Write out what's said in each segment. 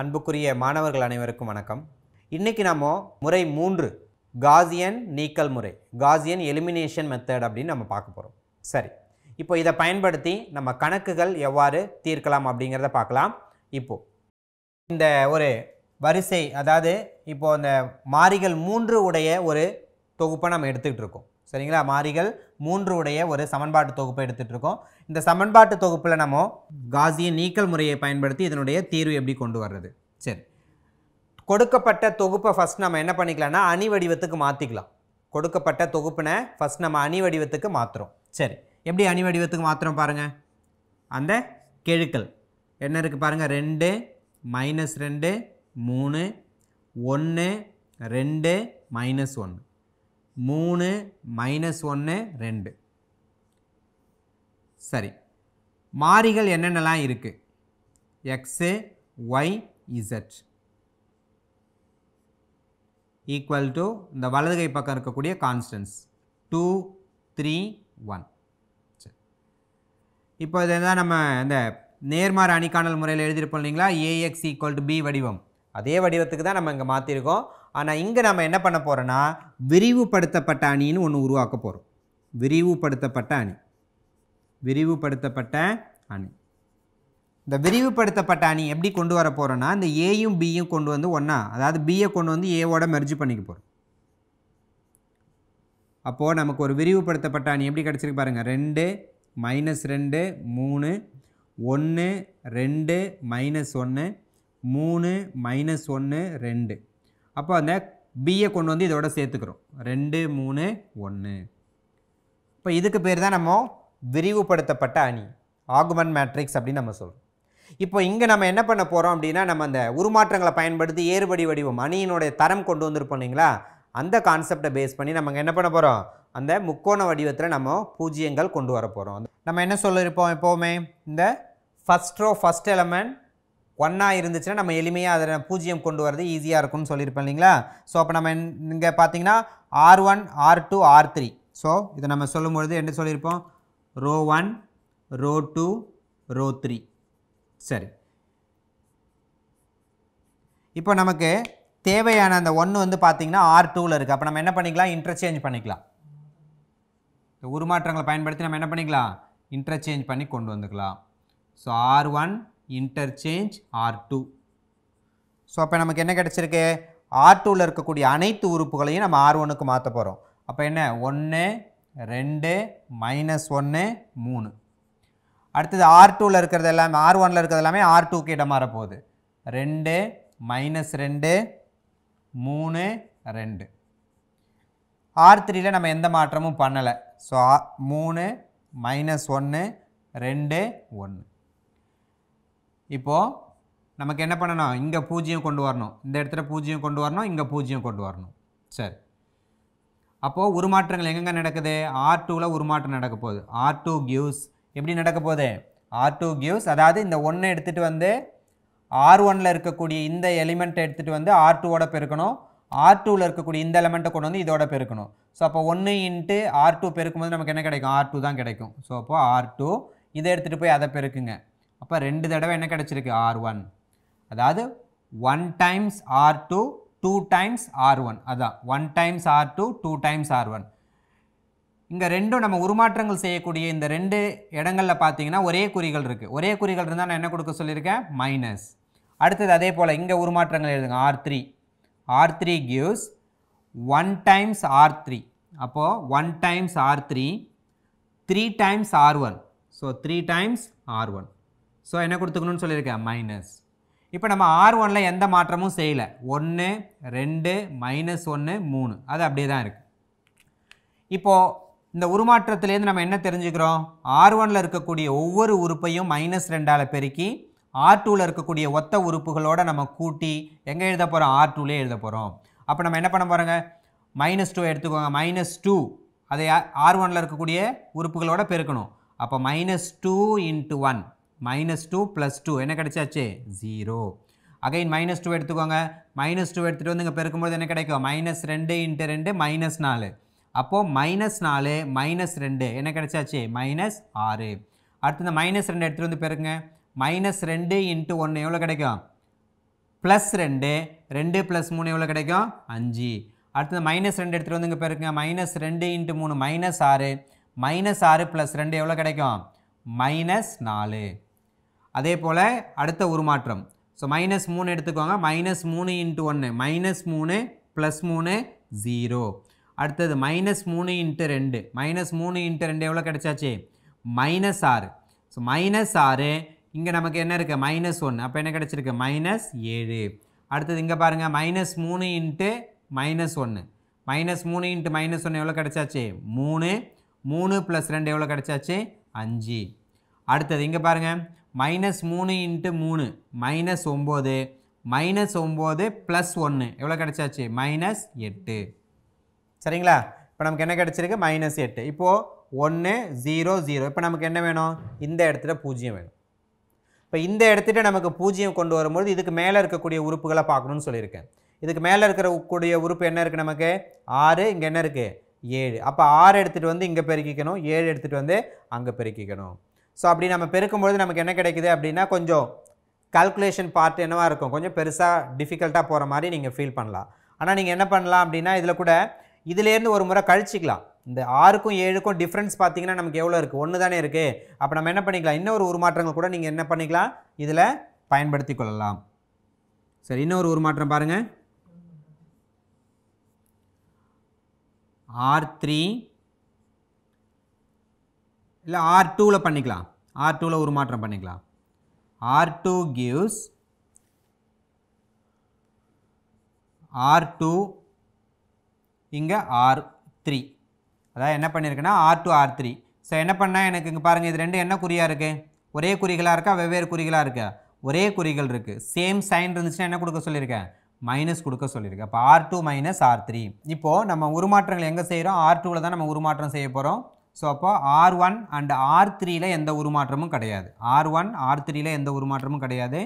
அன்புக்குரிய மாணவர்கள் அனைவருக்கும் வணக்கம் இன்றைக்கி நாம் முறை மூன்று காசியன் நீக்கல் முறை காசியன் எலிமினேஷன் மெத்தட் அப்படின்னு நம்ம பார்க்க போகிறோம் சரி இப்போ இதை பயன்படுத்தி நம்ம கணக்குகள் எவ்வாறு தீர்க்கலாம் அப்படிங்கிறத பார்க்கலாம் இப்போது இந்த ஒரு வரிசை அதாவது இப்போது அந்த மாறிகள் மூன்று உடைய ஒரு தொகுப்பை நம்ம எடுத்துக்கிட்டு இருக்கோம் சரிங்களா மாறிகள் மூன்று உடைய ஒரு சமன்பாட்டு தொகுப்பை எடுத்துகிட்டு இருக்கோம் இந்த சமன்பாட்டு தொகுப்பில் நம்ம காசியின் நீக்கல் முறையை பயன்படுத்தி இதனுடைய தீர்வு எப்படி கொண்டு வர்றது சரி கொடுக்கப்பட்ட தொகுப்பை ஃபஸ்ட் நம்ம என்ன பண்ணிக்கலாம்னா அணி வடிவத்துக்கு மாற்றிக்கலாம் கொடுக்கப்பட்ட தொகுப்பினை ஃபஸ்ட் நம்ம அணி வடிவத்துக்கு மாற்றுறோம் சரி எப்படி அணி வடிவத்துக்கு மாற்றுறோம் பாருங்கள் அந்த கெழுக்கள் என்ன இருக்குது பாருங்கள் ரெண்டு மைனஸ் ரெண்டு மூணு ஒன்று ரெண்டு மைனஸ் ஒன்று மூணு மைனஸ் ஒன்று ரெண்டு சரி மாறிகள் என்னென்னலாம் இருக்குது x y z equal to இந்த வலதுகை பக்கம் இருக்கக்கூடிய கான்ஸ்டன்ஸ் டூ த்ரீ ஒன் சரி இப்போ தான் நம்ம இந்த நேர்மாறு அணிக்காணல் முறையில் எழுதியிருப்போம் இல்லைங்களா ஏஎக்ஸ் ஈக்குவல் டு பி வடிவம் அதே வடிவத்துக்கு தான் நம்ம இங்கே மாற்றிருக்கோம் ஆனால் இங்கே நம்ம என்ன பண்ண போகிறோன்னா விரிவுபடுத்தப்பட்ட அணின்னு ஒன்று உருவாக்க போகிறோம் விரிவுபடுத்தப்பட்ட அணி விரிவுபடுத்தப்பட்ட அணி இந்த விரிவுபடுத்தப்பட்ட அணி எப்படி கொண்டு வர போகிறோன்னா இந்த ஏயும் பியும் கொண்டு வந்து ஒன்றா அதாவது பியை கொண்டு வந்து ஏவோட மெர்ஜ் பண்ணிக்க போகிறோம் அப்போது நமக்கு ஒரு விரிவுபடுத்தப்பட்ட அணி எப்படி கிடச்சிருக்கு பாருங்கள் ரெண்டு மைனஸ் ரெண்டு மூணு ஒன்று ரெண்டு மைனஸ் ஒன்று மூணு மைனஸ் ஒன்று ரெண்டு அப்போ அந்த பியை கொண்டு வந்து இதோட சேர்த்துக்கிறோம் ரெண்டு மூணு ஒன்று இப்போ இதுக்கு பேர் தான் நம்ம விரிவுபடுத்தப்பட்ட அணி ஆகுமன் மேட்ரிக்ஸ் அப்படின்னு நம்ம சொல்கிறோம் இப்போ இங்கே நம்ம என்ன பண்ண போகிறோம் அப்படின்னா நம்ம அந்த உருமாற்றங்களை பயன்படுத்தி ஏறுபடி வடிவம் அணியினுடைய தரம் கொண்டு வந்திருப்போம் இல்லைங்களா அந்த கான்செப்டை பேஸ் பண்ணி நம்ம என்ன பண்ண போகிறோம் அந்த முக்கோண வடிவத்தில் நம்ம பூஜ்ஜியங்கள் கொண்டு வர போகிறோம் நம்ம என்ன சொல்லியிருப்போம் எப்போவுமே இந்த ஃபஸ்ட் ரோ ஃபஸ்ட் எலமெண்ட் ஒன்னாக இருந்துச்சுன்னா நம்ம எளிமையாக அதில் பூஜ்ஜியம் கொண்டு வரது ஈஸியாக இருக்கும்னு சொல்லியிருப்போம் இல்லைங்களா ஸோ அப்போ நம்ம இங்கே பார்த்தீங்கன்னா R one R two R three so இதை நம்ம சொல்லும்பொழுது என்ன சொல்லியிருப்போம் row one row two row three சரி இப்போ நமக்கு தேவையான அந்த ஒன்று வந்து பார்த்திங்கன்னா ஆர் டூவில் இருக்குது அப்போ நம்ம என்ன பண்ணிக்கலாம் இன்டர்சேஞ்ச் பண்ணிக்கலாம் உருமாற்றங்களை பயன்படுத்தி நம்ம என்ன பண்ணிக்கலாம் இன்டர்சேஞ்ச் பண்ணி கொண்டு வந்துக்கலாம் so R one interchange R2. So, so அப்போ நமக்கு என்ன கிடச்சிருக்கு ஆர் இருக்குக்குடி இருக்கக்கூடிய அனைத்து உறுப்புகளையும் நம்ம ஆர் ஒனுக்கு மாற்ற போகிறோம் அப்போ என்ன ஒன்று ரெண்டு மைனஸ் ஒன்று மூணு அடுத்தது ஆர் டூவில் இருக்கிறது எல்லாமே ஆர் ஒனில் இருக்கிறது எல்லாமே ஆர் 2. இடம் மாற போகுது ரெண்டு மைனஸ் ரெண்டு மூணு ரெண்டு ஆர் த்ரீயில் நம்ம எந்த மாற்றமும் பண்ணலை ஸோ மூணு மைனஸ் ஒன்று ரெண்டு ஒன்று இப்போது நமக்கு என்ன பண்ணணும் இங்கே பூஜ்ஜியம் கொண்டு வரணும் இந்த இடத்துல பூஜ்ஜியம் கொண்டு வரணும் இங்கே பூஜ்ஜியம் கொண்டு வரணும் சரி அப்போது உருமாற்றங்கள் எங்கெங்கே நடக்குது ஆர் டூவில் உருமாற்றம் நடக்க போகுது ஆர் டூ கியூஸ் எப்படி நடக்க போகுது ஆர் டூ கியூஸ் அதாவது இந்த ஒன்றை எடுத்துகிட்டு வந்து ஆர் ஒனில் இருக்கக்கூடிய இந்த எலிமெண்ட்டை எடுத்துகிட்டு வந்து ஆர் டூவோட பெருக்கணும் ஆர் டூவில் இருக்கக்கூடிய இந்த எலிமெண்ட்டை கொண்டு வந்து இதோட பெருக்கணும் ஸோ அப்போ ஒன்று இன்ட்டு ஆர் டூ பெருக்கும்போது நமக்கு என்ன கிடைக்கும் ஆர் டூ தான் கிடைக்கும் ஸோ அப்போது ஆர் டூ இதை எடுத்துகிட்டு போய் அதை பெருக்குங்க அப்போ ரெண்டு தடவை என்ன கிடச்சிருக்கு ஆர் ஒன் அதாவது one times R two two times R one அதான் one times R two two times R one இங்கே ரெண்டும் நம்ம உருமாற்றங்கள் செய்யக்கூடிய இந்த ரெண்டு இடங்களில் பார்த்தீங்கன்னா ஒரே குறிகள் இருக்குது ஒரே குறிகள் இருந்தால் நான் என்ன கொடுக்க சொல்லியிருக்கேன் மைனஸ் அடுத்தது அதே போல் இங்கே உருமாற்றங்கள் எழுதுங்க R three R three gives one times R three அப்போது one times R three three times R one so three times R one so என்ன கொடுத்துக்கணும்னு சொல்லியிருக்கேன் மைனஸ் இப்போ நம்ம ஆர் ஒனில் எந்த மாற்றமும் செய்யலை ஒன்று ரெண்டு மைனஸ் ஒன்று மூணு அது அப்படியே தான் இருக்குது இப்போது இந்த உருமாற்றத்துலேருந்து நம்ம என்ன தெரிஞ்சுக்கிறோம் ஆர் ஒனில் இருக்கக்கூடிய ஒவ்வொரு உறுப்பையும் மைனஸ் ரெண்டால் பெருக்கி ஆர் டூவில் இருக்கக்கூடிய ஒத்த உறுப்புகளோடு நம்ம கூட்டி எங்கே எழுத போகிறோம் ஆர் டூலே எழுத போகிறோம் அப்போ நம்ம என்ன பண்ண போகிறோங்க மைனஸ் டூ எடுத்துக்கோங்க மைனஸ் டூ அதை ஆர் ஒனில் இருக்கக்கூடிய உறுப்புகளோடு பெருக்கணும் அப்போ minus two into one minus two plus two என்ன கிடைச்சாச்சு ஜீரோ அகைன் மைனஸ் டூ எடுத்துக்கோங்க மைனஸ் டூ எடுத்துகிட்டு வந்து இங்கே பெருக்கும்போது என்ன கிடைக்கும் மைனஸ் ரெண்டு இன்ட்டு ரெண்டு மைனஸ் நாலு அப்போது மைனஸ் நாலு மைனஸ் ரெண்டு என்ன கிடைச்சாச்சு மைனஸ் ஆறு அடுத்து இந்த மைனஸ் ரெண்டு எடுத்துகிட்டு வந்து பெருக்குங்க மைனஸ் ரெண்டு இன்ட்டு ஒன்று எவ்வளோ கிடைக்கும் ப்ளஸ் ரெண்டு ரெண்டு ப்ளஸ் மூணு எவ்வளோ கிடைக்கும் அஞ்சு அடுத்தது மைனஸ் ரெண்டு எடுத்துகிட்டு வந்து இங்கே பேருக்குங்க மைனஸ் ரெண்டு இன்ட்டு மூணு மைனஸ் ஆறு மைனஸ் ஆறு ப்ளஸ் ரெண்டு எவ்வளோ கிடைக்கும் மைனஸ் நாலு அதே போல் அடுத்த உருமாற்றம் ஸோ மைனஸ் மூணு எடுத்துக்கோங்க மைனஸ் மூணு இன்ட்டு ஒன்று மைனஸ் மூணு ப்ளஸ் மூணு ஜீரோ அடுத்தது மைனஸ் மூணு இன்ட்டு ரெண்டு மைனஸ் மூணு இன்ட்டு ரெண்டு எவ்வளோ கிடச்சாச்சு மைனஸ் ஆறு ஸோ மைனஸ் ஆறு இங்கே நமக்கு என்ன இருக்குது மைனஸ் ஒன்று அப்போ என்ன கிடச்சிருக்கு மைனஸ் ஏழு அடுத்தது இங்கே பாருங்கள் மைனஸ் மூணு இன்ட்டு மைனஸ் ஒன்று மைனஸ் மூணு இன்ட்டு மைனஸ் ஒன்று எவ்வளோ கிடச்சாச்சு மூணு மூணு ப்ளஸ் ரெண்டு எவ்வளோ கிடச்சாச்சு அஞ்சு அடுத்தது இங்கே பாருங்கள் மைனஸ் மூணு இன்ட்டு மூணு மைனஸ் ஒம்பது மைனஸ் ஒம்பது ப்ளஸ் ஒன்று எவ்வளோ கிடச்சாச்சு மைனஸ் எட்டு சரிங்களா இப்போ நமக்கு என்ன கிடச்சிருக்கு மைனஸ் எட்டு இப்போது ஒன்று ஜீரோ ஜீரோ இப்போ நமக்கு என்ன வேணும் இந்த இடத்துல பூஜ்ஜியம் வேணும் இப்போ இந்த இடத்துல நமக்கு பூஜ்ஜியம் கொண்டு வரும்போது இதுக்கு மேலே இருக்கக்கூடிய உறுப்புகளை பார்க்கணுன்னு சொல்லியிருக்கேன் இதுக்கு மேலே இருக்கக்கூடிய உறுப்பு என்ன இருக்குது நமக்கு ஆறு இங்கே என்ன இருக்குது ஏழு அப்போ ஆறு எடுத்துகிட்டு வந்து இங்கே பெருக்கிக்கணும் ஏழு எடுத்துகிட்டு வந்து அங்கே பெருக்கிக்கணும் ஸோ அப்படி நம்ம பெருக்கும்பொழுது நமக்கு என்ன கிடைக்குது அப்படின்னா கொஞ்சம் கால்குலேஷன் பார்ட் என்னவாக இருக்கும் கொஞ்சம் பெருசாக டிஃபிகல்ட்டாக போகிற மாதிரி நீங்கள் ஃபீல் பண்ணலாம் ஆனால் நீங்கள் என்ன பண்ணலாம் அப்படின்னா இதில் கூட இதுலேருந்து ஒரு முறை கழிச்சிக்கலாம் இந்த ஆறுக்கும் ஏழுக்கும் டிஃப்ரென்ஸ் பார்த்தீங்கன்னா நமக்கு எவ்வளோ இருக்குது ஒன்று தானே இருக்குது அப்போ நம்ம என்ன பண்ணிக்கலாம் இன்னொரு உருமாற்றங்கள் கூட நீங்கள் என்ன பண்ணிக்கலாம் இதில் பயன்படுத்தி கொள்ளலாம் சரி இன்னொரு உருமாற்றம் பாருங்கள் ஆர் த்ரீ இல்லை ஆர் டூவில் பண்ணிக்கலாம் ஆர் டூவில் உருமாற்றம் பண்ணிக்கலாம் R two gives R two இங்கே ஆர் த்ரீ அதாவது என்ன பண்ணியிருக்குன்னா R two R three so என்ன பண்ணால் எனக்கு இங்கே பாருங்கள் இது ரெண்டு என்ன குறியாக இருக்குது ஒரே குறிகளாக இருக்கா வெவ்வேறு குறிகளாக இருக்கா ஒரே குறிகள் இருக்குது சேம் சைன் இருந்துச்சுன்னா என்ன கொடுக்க சொல்லியிருக்கேன் மைனஸ் கொடுக்க சொல்லியிருக்கேன் அப்போ R two minus R three இப்போது நம்ம உருமாற்றங்கள் எங்கே செய்கிறோம் ஆர் டூவில் தான் நம்ம உருமாற்றம் செய்ய போகிறோம் ஸோ அப்போ ஆர் ஒன் அண்ட் ஆர் த்ரீயில் எந்த உருமாற்றமும் கிடையாது ஆர் ஒன் ஆர் த்ரீயில் எந்த உருமாற்றமும் கிடையாது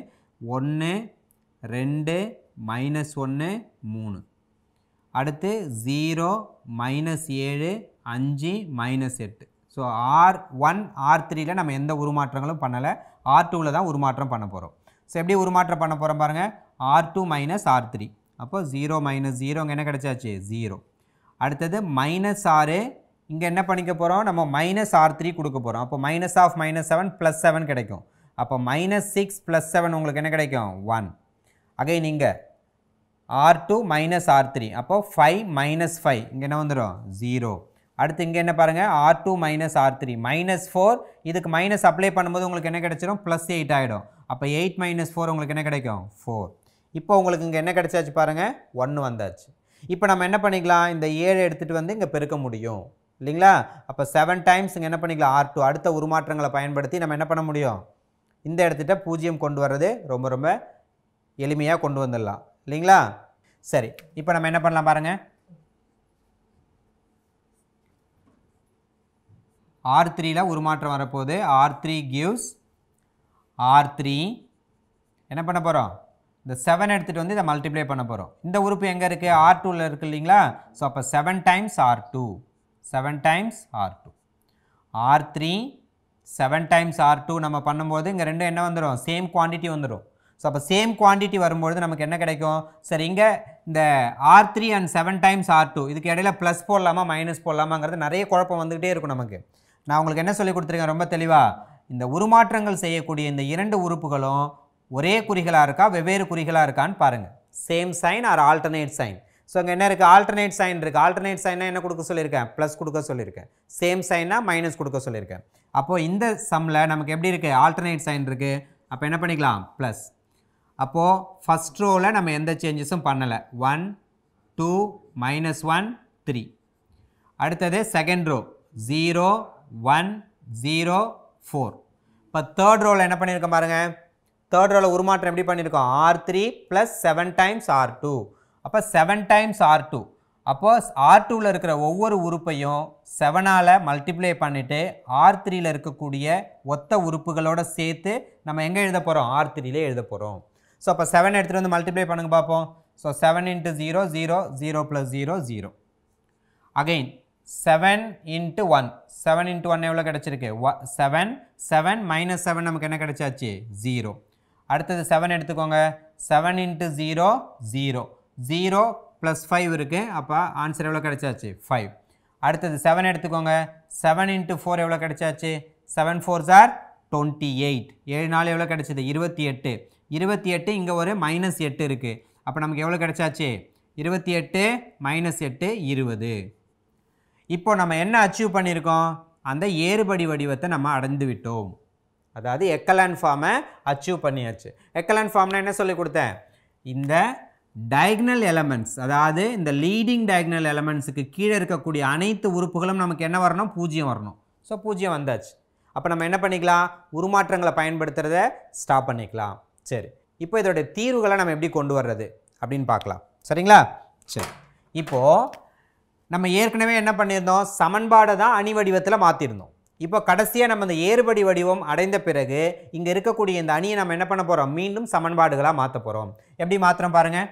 ஒன்று ரெண்டு மைனஸ் ஒன்று மூணு அடுத்து ஜீரோ மைனஸ் ஏழு அஞ்சு மைனஸ் எட்டு ஸோ ஆர் ஒன் ஆர் த்ரீயில் நம்ம எந்த உருமாற்றங்களும் பண்ணலை ஆர் டூவில் தான் உருமாற்றம் பண்ண போகிறோம் ஸோ எப்படி உருமாற்றம் பண்ண போகிறோம் பாருங்கள் R two minus R three அப்போ ஜீரோ மைனஸ் ஜீரோ அங்கே என்ன கிடச்சாச்சு ஜீரோ அடுத்தது மைனஸ் ஆறு இங்கே என்ன பண்ணிக்க போகிறோம் நம்ம மைனஸ் ஆர் த்ரீ கொடுக்க போகிறோம் அப்போ minus of minus seven plus seven கிடைக்கும் அப்போ மைனஸ் சிக்ஸ் ப்ளஸ் செவன் உங்களுக்கு என்ன கிடைக்கும் ஒன் அகைன் இங்கே R two minus R three அப்போ ஃபைவ் மைனஸ் ஃபைவ் இங்கே என்ன வந்துடும் ஜீரோ அடுத்து இங்கே என்ன பாருங்கள் R two minus R three minus four இதுக்கு மைனஸ் அப்ளை பண்ணும்போது உங்களுக்கு என்ன கிடைச்சிடும் ப்ளஸ் எயிட் ஆகிடும் அப்போ எயிட் மைனஸ் ஃபோர் உங்களுக்கு என்ன கிடைக்கும் ஃபோர் இப்போ உங்களுக்கு இங்கே என்ன கிடைச்சாச்சு பாருங்கள் ஒன்று வந்தாச்சு இப்போ நம்ம என்ன பண்ணிக்கலாம் இந்த ஏழு எடுத்துகிட்டு வந்து இங்கே பெருக்க முடியும் இல்லைங்களா அப்போ செவன் டைம்ஸ் இங்கே என்ன பண்ணிக்கலாம் ஆர் டூ அடுத்த உருமாற்றங்களை பயன்படுத்தி நம்ம என்ன பண்ண முடியும் இந்த இடத்துட்ட பூஜ்ஜியம் கொண்டு வர்றது ரொம்ப ரொம்ப எளிமையாக கொண்டு வந்துடலாம் இல்லைங்களா சரி இப்போ நம்ம என்ன பண்ணலாம் பாருங்கள் ஆர் த்ரீல உருமாற்றம் வரப்போகுது R three gives R three என்ன பண்ண போகிறோம் இந்த செவன் எடுத்துகிட்டு வந்து இதை மல்டிப்ளை பண்ண போகிறோம் இந்த உறுப்பு எங்கே இருக்குது ஆர் டூவில் இருக்குது இல்லைங்களா ஸோ அப்போ seven times R two seven times R two R three seven times R two நம்ம பண்ணும்போது இங்கே ரெண்டும் என்ன வந்துடும் சேம் குவான்டிட்டி வந்துடும் ஸோ அப்போ சேம் குவான்டிட்டி வரும்பொழுது நமக்கு என்ன கிடைக்கும் சரி இங்கே இந்த R three and seven times R two இதுக்கு இடையில் ப்ளஸ் போடலாமா மைனஸ் போடலாமாங்கிறது நிறைய குழப்பம் வந்துக்கிட்டே இருக்கும் நமக்கு நான் உங்களுக்கு என்ன சொல்லி கொடுத்துருக்கேன் ரொம்ப தெளிவாக இந்த உருமாற்றங்கள் செய்யக்கூடிய இந்த இரண்டு உறுப்புகளும் ஒரே குறிகளாக இருக்கா வெவ்வேறு குறிகளாக இருக்கான்னு பாருங்கள் same sign or alternate sign so அங்கே என்ன இருக்குது ஆல்டர்னேட் சைன் இருக்குது ஆல்டர்னேட் சைனாக என்ன கொடுக்க சொல்லியிருக்கேன் ப்ளஸ் கொடுக்க சொல்லியிருக்கேன் சேம் சைனாக மைனஸ் கொடுக்க சொல்லியிருக்கேன் அப்போது இந்த சம்மில் நமக்கு எப்படி இருக்குது ஆல்டர்னேட் சைன் இருக்குது அப்போ என்ன பண்ணிக்கலாம் ப்ளஸ் அப்போது ஃபஸ்ட் ரோவில் நம்ம எந்த சேஞ்சஸும் பண்ணலை one two minus one three அடுத்தது second row zero one zero four இப்போ தேர்ட் ரோவில் என்ன பண்ணியிருக்கோம் பாருங்கள் தேர்ட் ரோவில் உருமாற்றம் எப்படி பண்ணியிருக்கோம் R three plus seven times R two அப்போ செவன் டைம்ஸ் ஆர் டூ அப்போ ஆர் டூவில் இருக்கிற ஒவ்வொரு உறுப்பையும் செவனால் மல்டிப்ளை பண்ணிவிட்டு ஆர் த்ரீயில் இருக்கக்கூடிய ஒத்த உறுப்புகளோடு சேர்த்து நம்ம எங்கே எழுத போகிறோம் ஆர் த்ரீலே எழுத போகிறோம் ஸோ அப்போ செவன் எடுத்துகிட்டு வந்து மல்டிப்ளை பண்ணுங்க பார்ப்போம் so seven into zero zero zero plus zero zero again seven into one seven into one எவ்வளோ கிடச்சிருக்கு ஒ செவன் செவன் மைனஸ் செவன் நமக்கு என்ன கிடச்சாச்சு ஜீரோ அடுத்தது செவன் எடுத்துக்கோங்க seven into zero zero zero plus five இருக்குது அப்போ ஆன்சர் எவ்வளோ கிடச்சாச்சு ஃபைவ் அடுத்தது செவன் எடுத்துக்கோங்க செவன் இன்ட்டு ஃபோர் எவ்வளோ கிடச்சாச்சு seven four sir twenty eight ஏழு நாள் எவ்வளோ கிடச்சிது இருபத்தி எட்டு இருபத்தி எட்டு இங்கே ஒரு மைனஸ் எட்டு இருக்குது அப்போ நமக்கு எவ்வளோ கிடச்சாச்சு இருபத்தி எட்டு மைனஸ் எட்டு இருபது இப்போ நம்ம என்ன அச்சீவ் பண்ணியிருக்கோம் அந்த ஏறுபடி வடிவத்தை நம்ம அடைந்து விட்டோம் அதாவது எக்கலான் ஃபார்மை அச்சீவ் பண்ணியாச்சு எக்கலான் ஃபார்ம்னா என்ன சொல்லி கொடுத்தேன் இந்த டயக்னல் எலமெண்ட்ஸ் அதாவது இந்த லீடிங் டயக்னல் எலமெண்ட்ஸுக்கு கீழே இருக்கக்கூடிய அனைத்து உறுப்புகளும் நமக்கு என்ன வரணும் பூஜ்ஜியம் வரணும் ஸோ பூஜ்ஜியம் வந்தாச்சு அப்போ நம்ம என்ன பண்ணிக்கலாம் உருமாற்றங்களை பயன்படுத்துகிறத ஸ்டாப் பண்ணிக்கலாம் சரி இப்போ இதோடைய தீர்வுகளை நம்ம எப்படி கொண்டு வர்றது அப்படின்னு பார்க்கலாம் சரிங்களா சரி இப்போது நம்ம ஏற்கனவே என்ன பண்ணியிருந்தோம் சமன்பாடை தான் அணி வடிவத்தில் மாற்றிருந்தோம் இப்போ கடைசியாக நம்ம இந்த ஏறுபடி வடிவம் அடைந்த பிறகு இங்கே இருக்கக்கூடிய இந்த அணியை நம்ம என்ன பண்ண போகிறோம் மீண்டும் சமன்பாடுகளாக மாற்ற போகிறோம் எப்படி மாத்திரம் பாருங்கள்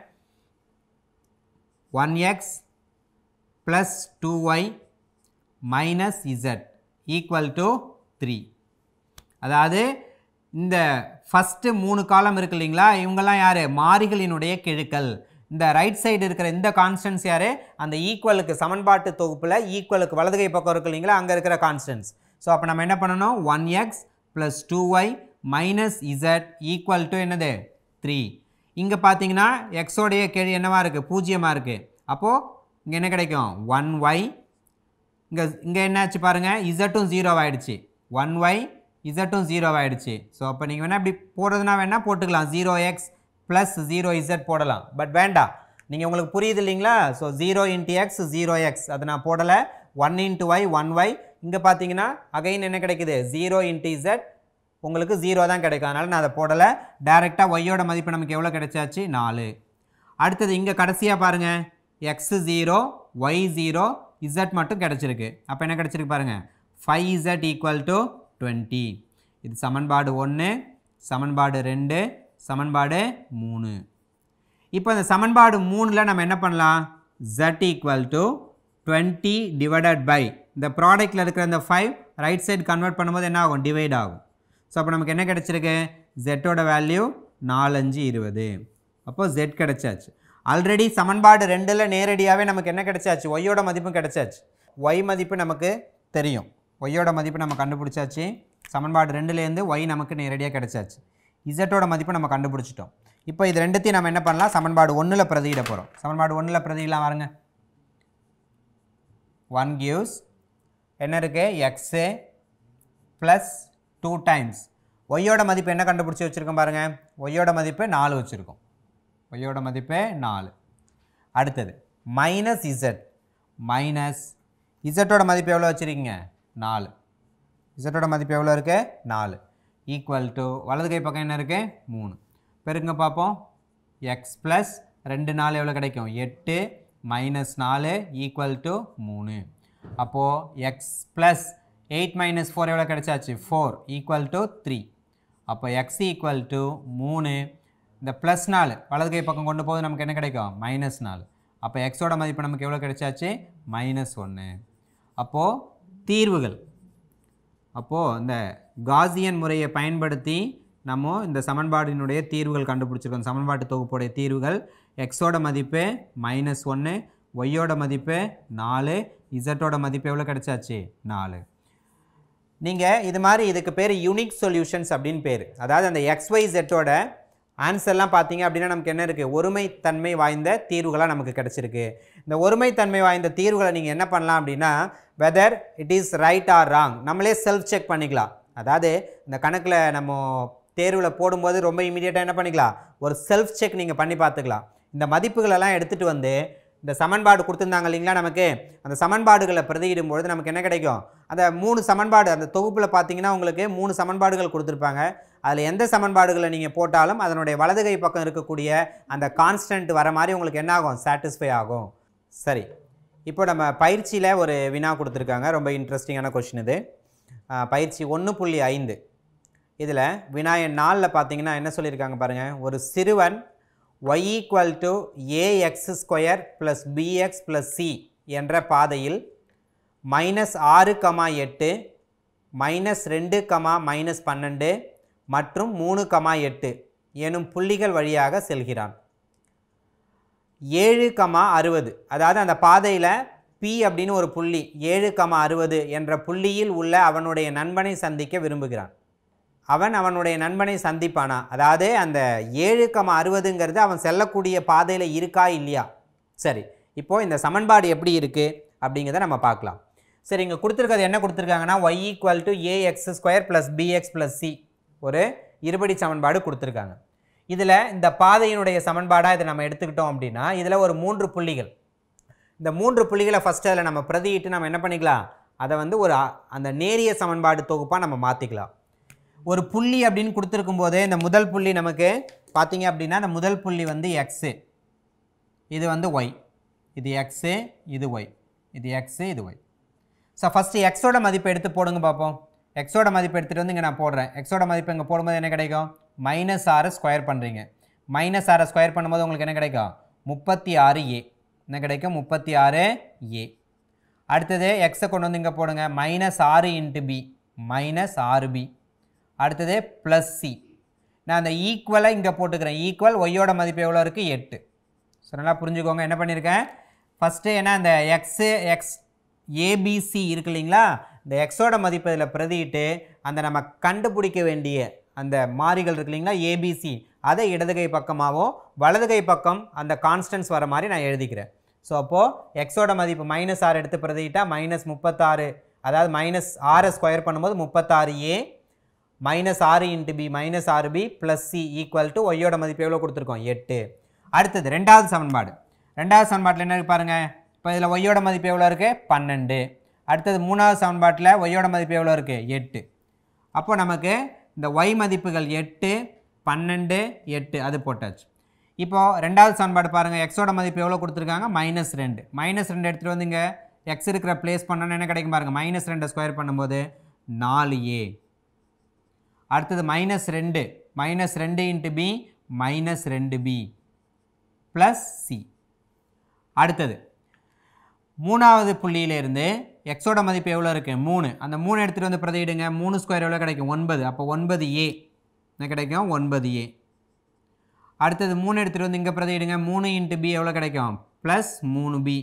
one x plus two y minus z equal to three அதாவது இந்த ஃபஸ்ட்டு மூணு காலம் இருக்கு இல்லைங்களா இவங்கெல்லாம் யார் மாறிகளினுடைய கெழுக்கள் இந்த ரைட் சைடு இருக்கிற இந்த கான்ஸ்டன்ஸ் யார் அந்த ஈக்குவலுக்கு சமன்பாட்டு தொகுப்பில் ஈக்குவலுக்கு வலதுகை பக்கம் இருக்கு இல்லைங்களா அங்கே இருக்கிற கான்ஸ்டன்ஸ் ஸோ அப்போ நம்ம என்ன பண்ணணும் one x plus two y minus z equal to என்னது த்ரீ இங்கே பார்த்தீங்கன்னா எக்ஸோடைய கேள்வி என்னவாக இருக்குது பூஜ்ஜியமாக இருக்குது அப்போது இங்கே என்ன கிடைக்கும் ஒன் ஒய் இங்கே இங்கே என்னாச்சு பாருங்கள் இசட்டும் ஜீரோவாயிடுச்சு ஒன் ஒய் இசட்டும் ஜீரோவாகிடுச்சு ஸோ அப்போ நீங்கள் வேணால் இப்படி போடுறதுனா வேணால் போட்டுக்கலாம் zero x plus zero z போடலாம் பட் வேண்டாம் நீங்கள் உங்களுக்கு புரியுது இல்லைங்களா so zero into x zero x அதை நான் போடலை one into y one y இங்கே பார்த்தீங்கன்னா அகைன் என்ன கிடைக்குது ஜீரோ இன்ட்டு இசட் உங்களுக்கு ஜீரோ தான் கிடைக்கும் அதனால் நான் அதை போடலை டைரெக்டாக ஒய்யோட மதிப்பு நமக்கு எவ்வளோ கிடைச்சாச்சு நாலு அடுத்தது இங்கே கடைசியாக பாருங்கள் x zero y zero z மட்டும் கிடச்சிருக்கு அப்போ என்ன கிடச்சிருக்கு பாருங்கள் five z equal to twenty இது சமன்பாடு ஒன்று சமன்பாடு ரெண்டு சமன்பாடு மூணு இப்போ இந்த சமன்பாடு மூணில் நம்ம என்ன பண்ணலாம் z equal to twenty divided by இந்த ப்ராடக்ட்டில் இருக்கிற இந்த ஃபைவ் ரைட் சைடு கன்வெர்ட் பண்ணும்போது என்ன ஆகும் டிவைட் ஆகும் ஸோ அப்போ நமக்கு என்ன கிடச்சிருக்கு ஜெட்டோட வேல்யூ நாலஞ்சு இருபது அப்போது ஜெட் கிடச்சாச்சு ஆல்ரெடி சமன்பாடு ரெண்டில் நேரடியாகவே நமக்கு என்ன கிடச்சாச்சு ஒய்யோட மதிப்பும் கிடச்சாச்சு ஒய் மதிப்பு நமக்கு தெரியும் ஒய்யோட மதிப்பு நம்ம கண்டுபிடிச்சாச்சு சமன்பாடு ரெண்டுலேருந்து ஒய் நமக்கு நேரடியாக கிடச்சாச்சு இசட்டோட மதிப்பு நம்ம கண்டுபிடிச்சிட்டோம் இப்போ இது ரெண்டுத்தையும் நம்ம என்ன பண்ணலாம் சமன்பாடு ஒன்றில் பிரதியிட போகிறோம் சமன்பாடு ஒன்றில் பிரதியிடலாம் வாருங்க ஒன் கியூஸ் என்ன இருக்குது எக்ஸு ப்ளஸ் டூ டைம்ஸ் ஒய்யோட மதிப்பு என்ன கண்டுபிடிச்சி வச்சுருக்கோம் பாருங்கள் ஒய்யோட மதிப்பு நாலு வச்சுருக்கோம் ஒய்யோட மதிப்பு நாலு அடுத்தது மைனஸ் இசட் மைனஸ் இசட்டோட மதிப்பு எவ்வளோ வச்சுருக்கீங்க நாலு இசட்டோட மதிப்பு எவ்வளோ இருக்குது நாலு ஈக்குவல் டு வலது கை பக்கம் என்ன இருக்குது மூணு பெருங்க பார்ப்போம் எக்ஸ் ப்ளஸ் ரெண்டு நாலு எவ்வளோ கிடைக்கும் எட்டு மைனஸ் நாலு ஈக்குவல் டு மூணு அப்போது x plus eight minus four எவ்வளோ கிடைச்சாச்சு ஃபோர் ஈக்குவல் டு த்ரீ அப்போ எக்ஸ் ஈக்குவல் டு மூணு இந்த ப்ளஸ் நாலு வலது கை பக்கம் கொண்டு போது நமக்கு என்ன கிடைக்கும் மைனஸ் நாலு அப்போ எக்ஸோட மதிப்பு நமக்கு எவ்வளோ கிடைச்சாச்சு மைனஸ் ஒன்று அப்போது தீர்வுகள் அப்போது இந்த காசியன் முறையை பயன்படுத்தி நம்ம இந்த சமன்பாடினுடைய தீர்வுகள் கண்டுபிடிச்சிருக்கோம் சமன்பாட்டு தொகுப்புடைய தீர்வுகள் எக்ஸோட மதிப்பு மைனஸ் ஒன்று ஒய்யோட மதிப்பு நாலு இசட்டோட மதிப்பு எவ்வளோ கிடைச்சாச்சு நாலு நீங்கள் இது மாதிரி இதுக்கு பேர் யூனிக் சொல்யூஷன்ஸ் அப்படின்னு பேர் அதாவது அந்த எக்ஸ்ஒய் ஜெட்டோட ஆன்சர்லாம் பார்த்தீங்க அப்படின்னா நமக்கு என்ன இருக்குது ஒருமைத்தன்மை வாய்ந்த தீர்வுகளாக நமக்கு கிடச்சிருக்கு இந்த ஒருமைத்தன்மை வாய்ந்த தீர்வுகளை நீங்கள் என்ன பண்ணலாம் அப்படின்னா whether it is right or wrong நம்மளே செல்ஃப் செக் பண்ணிக்கலாம் அதாவது இந்த கணக்கில் நம்ம தேர்வில் போடும்போது ரொம்ப இமீடியட்டாக என்ன பண்ணிக்கலாம் ஒரு செல்ஃப் செக் நீங்கள் பண்ணி பார்த்துக்கலாம் இந்த மதிப்புகளெல்லாம் எடுத்துகிட்டு வந்து இந்த சமன்பாடு கொடுத்துருந்தாங்க இல்லைங்களா நமக்கு அந்த சமன்பாடுகளை பிரதியிடும் பொழுது நமக்கு என்ன கிடைக்கும் அந்த மூணு சமன்பாடு அந்த தொகுப்பில் பார்த்தீங்கன்னா உங்களுக்கு மூணு சமன்பாடுகள் கொடுத்துருப்பாங்க அதில் எந்த சமன்பாடுகளை நீங்கள் போட்டாலும் அதனுடைய வலதுகை பக்கம் இருக்கக்கூடிய அந்த கான்ஸ்டன்ட் வர மாதிரி உங்களுக்கு என்ன ஆகும் சாட்டிஸ்ஃபை ஆகும் சரி இப்போ நம்ம பயிற்சியில் ஒரு வினா கொடுத்துருக்காங்க ரொம்ப இன்ட்ரெஸ்டிங்கான கொஷின் இது பயிற்சி ஒன்று புள்ளி ஐந்து இதில் வினா நாளில் பார்த்தீங்கன்னா என்ன சொல்லியிருக்காங்க பாருங்கள் ஒரு சிறுவன் y equal to ax square plus bx plus c என்ற பாதையில் மைனஸ் ஆறு கமா எட்டு மைனஸ் ரெண்டு கமா மைனஸ் பன்னெண்டு மற்றும் மூணு கமா எட்டு எனும் புள்ளிகள் வழியாக செல்கிறான் ஏழு கமா அறுபது அதாவது அந்த பாதையில் பி அப்படின்னு ஒரு புள்ளி ஏழு கமா அறுபது என்ற புள்ளியில் உள்ள அவனுடைய நண்பனை சந்திக்க விரும்புகிறான் அவன் அவனுடைய நண்பனை சந்திப்பானா அதாவது அந்த ஏழு கம அறுபதுங்கிறது அவன் செல்லக்கூடிய பாதையில் இருக்கா இல்லையா சரி இப்போது இந்த சமன்பாடு எப்படி இருக்குது அப்படிங்கிறத நம்ம பார்க்கலாம் சரி இங்கே கொடுத்துருக்கிறது என்ன கொடுத்துருக்காங்கன்னா y equal to a x square plus b x plus c ஒரு இருபடி சமன்பாடு கொடுத்துருக்காங்க இதில் இந்த பாதையினுடைய சமன்பாடாக இதை நம்ம எடுத்துக்கிட்டோம் அப்படின்னா இதில் ஒரு மூன்று புள்ளிகள் இந்த மூன்று புள்ளிகளை ஃபஸ்ட்டு அதில் நம்ம பிரதியிட்டு நம்ம என்ன பண்ணிக்கலாம் அதை வந்து ஒரு அந்த நேரிய சமன்பாடு தொகுப்பாக நம்ம மாற்றிக்கலாம் ஒரு புள்ளி அப்படின்னு கொடுத்துருக்கும் போது இந்த முதல் புள்ளி நமக்கு பார்த்தீங்க அப்படின்னா இந்த முதல் புள்ளி வந்து எக்ஸு இது வந்து ஒய் இது எக்ஸு இது ஒய் இது எக்ஸு இது ஒய் ஸோ ஃபஸ்ட்டு எக்ஸோட மதிப்பு எடுத்து போடுங்க பார்ப்போம் எக்ஸோட மதிப்பு எடுத்துகிட்டு வந்து இங்கே நான் போடுறேன் எக்ஸோட மதிப்பு இங்கே போடும்போது என்ன கிடைக்கும் மைனஸ் ஆறு ஸ்கொயர் பண்ணுறீங்க மைனஸ் ஆறை ஸ்கொயர் பண்ணும்போது உங்களுக்கு என்ன கிடைக்கும் முப்பத்தி ஆறு ஏ என்ன கிடைக்கும் முப்பத்தி ஆறு ஏ அடுத்தது எக்ஸை கொண்டு வந்து இங்கே போடுங்க மைனஸ் ஆறு இன்ட்டு பி மைனஸ் ஆறு பி அடுத்தது ப்ளஸ் சி நான் அந்த ஈக்குவலை இங்கே போட்டுக்கிறேன் ஈக்குவல் ஒய்யோட மதிப்பு எவ்வளோ இருக்குது எட்டு ஸோ நல்லா புரிஞ்சுக்கோங்க என்ன பண்ணியிருக்கேன் ஃபஸ்ட்டு ஏன்னா அந்த எக்ஸு எக்ஸ் ஏபிசி இருக்கு இல்லைங்களா இந்த எக்ஸோட மதிப்பு இதில் பிரதிட்டு அந்த நம்ம கண்டுபிடிக்க வேண்டிய அந்த மாறிகள் இருக்கு இல்லைங்களா ஏபிசி அதை இடது கை பக்கமாகவும் வலது கை பக்கம் அந்த கான்ஸ்டன்ஸ் வர மாதிரி நான் எழுதிக்கிறேன் ஸோ அப்போது எக்ஸோட மதிப்பு மைனஸ் ஆறு எடுத்து பிரதிட்டால் மைனஸ் முப்பத்தாறு அதாவது மைனஸ் ஆறை ஸ்கொயர் பண்ணும்போது முப்பத்தாறு ஏ மைனஸ் ஆறு இன்ட்டு பி மைனஸ் ஆறு b plus c equal to ஒய்யோட மதிப்பு எவ்வளோ கொடுத்துருக்கோம் எட்டு அடுத்தது ரெண்டாவது சமன்பாடு ரெண்டாவது சமன்பாட்டில் என்ன பாருங்கள் இப்போ இதில் ஒய்யோட மதிப்பு எவ்வளோ இருக்குது பன்னெண்டு அடுத்தது மூணாவது சமன்பாட்டில் ஒய்யோட மதிப்பு எவ்வளோ இருக்குது எட்டு அப்போ நமக்கு இந்த ஒய் மதிப்புகள் எட்டு பன்னெண்டு எட்டு அது போட்டாச்சு இப்போது ரெண்டாவது சமன்பாடு பாருங்கள் எக்ஸோட மதிப்பு எவ்வளோ கொடுத்துருக்காங்க மைனஸ் ரெண்டு மைனஸ் ரெண்டு எடுத்துகிட்டு வந்துங்க எக்ஸ் இருக்கிற ப்ளேஸ் பண்ணோன்னு என்ன கிடைக்கும் பாருங்கள் மைனஸ் ரெண்டை ஸ்கொயர் பண்ணும்போது நாலு ஏ அடுத்தது மைனஸ் ரெண்டு மைனஸ் ரெண்டு இன்ட்டு பி மைனஸ் ரெண்டு பி ப்ளஸ் சி அடுத்தது மூணாவது புள்ளியிலேருந்து எக்ஸோட மதிப்பு எவ்வளோ இருக்குது மூணு அந்த மூணு எடுத்துகிட்டு வந்து பிரதியிடுங்க மூணு ஸ்கொயர் எவ்வளோ கிடைக்கும் ஒன்பது அப்போ ஒன்பது ஏ என்ன கிடைக்கும் ஒன்பது ஏ அடுத்தது மூணு எடுத்துகிட்டு வந்து இங்கே பிரதியிடுங்க மூணு இன்ட்டு பி எவ்வளோ கிடைக்கும் ப்ளஸ் மூணு பி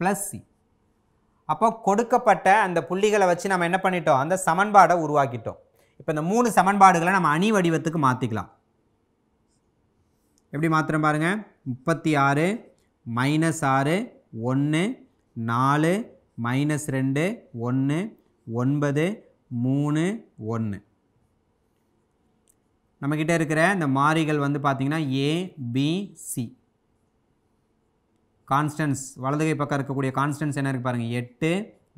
ப்ளஸ் சி அப்போ கொடுக்கப்பட்ட அந்த புள்ளிகளை வச்சு நம்ம என்ன பண்ணிட்டோம் அந்த சமன்பாடை உருவாக்கிட்டோம் இப்போ இந்த மூணு சமன்பாடுகளை நம்ம அணி வடிவத்துக்கு மாற்றிக்கலாம் எப்படி மாத்திரம் பாருங்கள் முப்பத்தி ஆறு மைனஸ் ஆறு ஒன்று நாலு மைனஸ் ரெண்டு ஒன்று ஒன்பது மூணு ஒன்று நம்மக்கிட்ட இருக்கிற இந்த மாறிகள் வந்து பார்த்திங்கன்னா ஏ கான்ஸ்டன்ஸ் வலதுகை பக்கம் இருக்கக்கூடிய கான்ஸ்டன்ஸ் என்ன இருக்குது பாருங்கள் எட்டு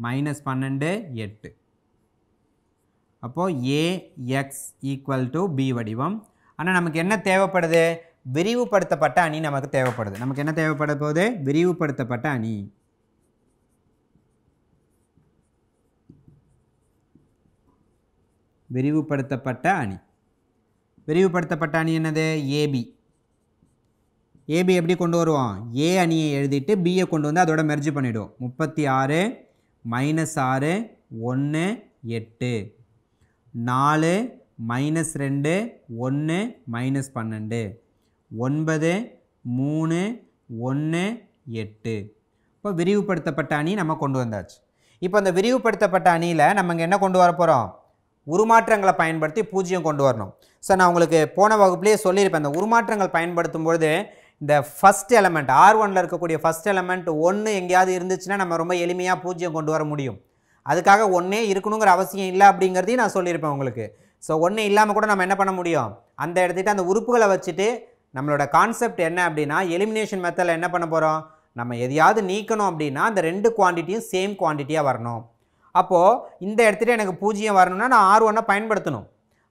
மைனஸ் பன்னெண்டு எட்டு அப்போது எக்ஸ் ஈக்குவல் டு பி வடிவம் ஆனால் நமக்கு என்ன தேவைப்படுது விரிவுபடுத்தப்பட்ட அணி நமக்கு தேவைப்படுது நமக்கு என்ன தேவைப்பட போகுது விரிவுபடுத்தப்பட்ட அணி விரிவுபடுத்தப்பட்ட அணி விரிவுபடுத்தப்பட்ட அணி என்னது ஏபி ஏபி எப்படி கொண்டு வருவோம் ஏ அணியை எழுதிட்டு பியை கொண்டு வந்து அதோட மெர்ஜ் பண்ணிவிடுவோம் முப்பத்தி ஆறு மைனஸ் ஆறு ஒன்று எட்டு நாலு மைனஸ் ரெண்டு ஒன்று மைனஸ் பன்னெண்டு ஒன்பது மூணு ஒன்று எட்டு இப்போ விரிவுபடுத்தப்பட்ட அணி நம்ம கொண்டு வந்தாச்சு இப்போ அந்த விரிவுபடுத்தப்பட்ட அணியில் நம்ம இங்கே என்ன கொண்டு வர போகிறோம் உருமாற்றங்களை பயன்படுத்தி பூஜ்ஜியம் கொண்டு வரணும் சார் நான் உங்களுக்கு போன வகுப்புலேயே சொல்லியிருப்பேன் அந்த உருமாற்றங்கள் பயன்படுத்தும் பொழுது இந்த ஃபஸ்ட் எலமெண்ட் ஆர் ஒனில் இருக்கக்கூடிய ஃபஸ்ட் எலமெண்ட் ஒன்று எங்கேயாவது இருந்துச்சுன்னா நம்ம ரொம்ப எளிமையாக பூஜ்ஜியம் கொண்டு வர முடியும் அதுக்காக ஒன்றே இருக்கணுங்கிற அவசியம் இல்லை அப்படிங்கிறதையும் நான் சொல்லியிருப்பேன் உங்களுக்கு ஸோ ஒன்று இல்லாமல் கூட நம்ம என்ன பண்ண முடியும் அந்த இடத்துட்டு அந்த உறுப்புகளை வச்சுட்டு நம்மளோட கான்செப்ட் என்ன அப்படின்னா எலிமினேஷன் மெத்தடில் என்ன பண்ண போகிறோம் நம்ம எதையாவது நீக்கணும் அப்படின்னா அந்த ரெண்டு குவான்டிட்டியும் சேம் குவான்டிட்டியாக வரணும் அப்போது இந்த இடத்துட்டு எனக்கு பூஜ்ஜியம் வரணும்னா நான் ஆர் ஒன்னை பயன்படுத்தணும்